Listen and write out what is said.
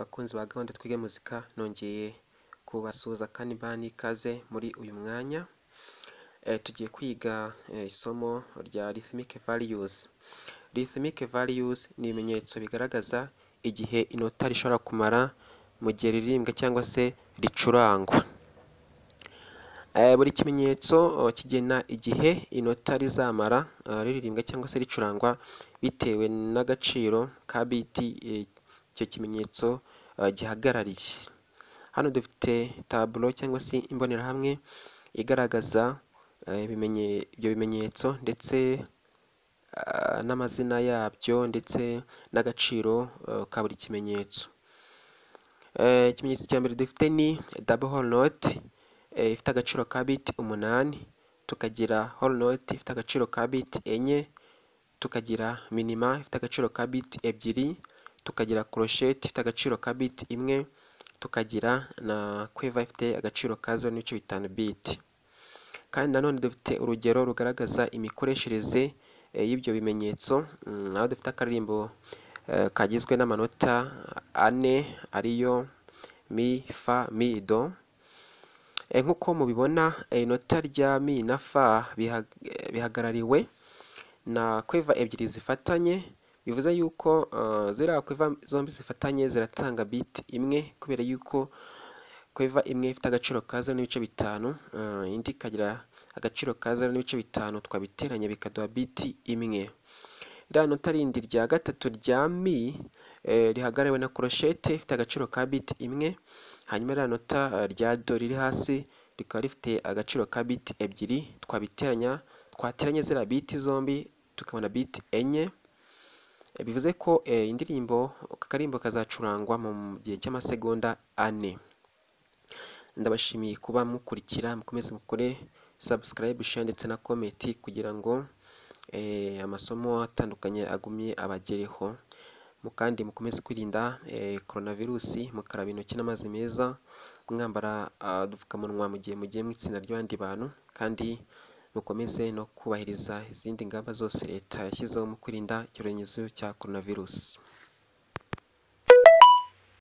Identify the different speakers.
Speaker 1: bakunzi ba gahunda twige muzika nongeye kubasuza kandi mbaha n'ikaze muri uyu mwanya eh, tugiye kwiga eh, isomo rya rithmic values Rithmic values ni ibimenyetso bigaragaza igihe inota rishobora kumara mu gihe riririmbwa cyangwa se ricurangwa eh, buri kimenyetso oh, kigena igihe inota rizamara riririmbwa cyangwa se ricurangwa bitewe n'agaciro ka biti icyo kimenyetso Eh, gihagarariye hano dufite taburo cyangwa se imbonerahamwe igaragaza eh, ibyo bimenyetso ndetse eh, n'amazina yabyo ndetse n'agaciro ka buri kimenyetso ikimenyetso cya mbere dufite ni dabo horonoti ifite agaciro ka biti umunani tukagira horonoti ifite agaciro ka biti enye tukagira minima ifite agaciro ka biti ebyiri tukagira korosheti ifite agaciro ka bit imwe, tukagira na kweva ifite agaciro ka zeru n'ibice bitanu bit Kandi nanone dufite urugero rugaragaza imikoreshereze eh, y'ibyo bimenyetso, mm, aho dufite akaririmbo eh, kagizwe n'amanota ane ariyo mi, fa, mi, do. Eh, nk'uko mubibona inota rya mi na fa bihagarariwe na kweva ebyiri zifatanye. bivuze yuko eh, ziriya kweva zombi zifatanye ziratanga biti imwe kubera yuko kweva imwe ifite agaciro ka zeru n'ibice bitanu eh, indi ikagira agaciro ka zeru n'ibice bitanu twabiteranya bikaduha biti imwe ririya nota rindi rya gatatu rya mi eh, rihagarariwe na koroshete ifite agaciro ka biti imwe hanyuma ririya nota rya do riri hasi rikaba rifite agaciro ka biti ebyiri twabiteranya twateranya ziriya biti zombi tukabona biti enye bivuze ko eh, indirimbo akarimbo kazacurangwa mu gihe cy'amasegonda ane ndabashimiye kuba mukurikira mukomeze mukore subscribe share ndetse na comment kugira ngo eh, amasomo atandukanye agumye abagereho mu kandi mukomeze kwirinda eh, coronavirusi mukaraba intoki n'amazi meza mwambara ah, udupfukamunwa mu gihe mugiye mu itsinda ry'abandi bantu kandi mukomeze no kubahiriza izindi ngamba zose leta yashyizeho mu kwirinda icyorezo cya coronavirus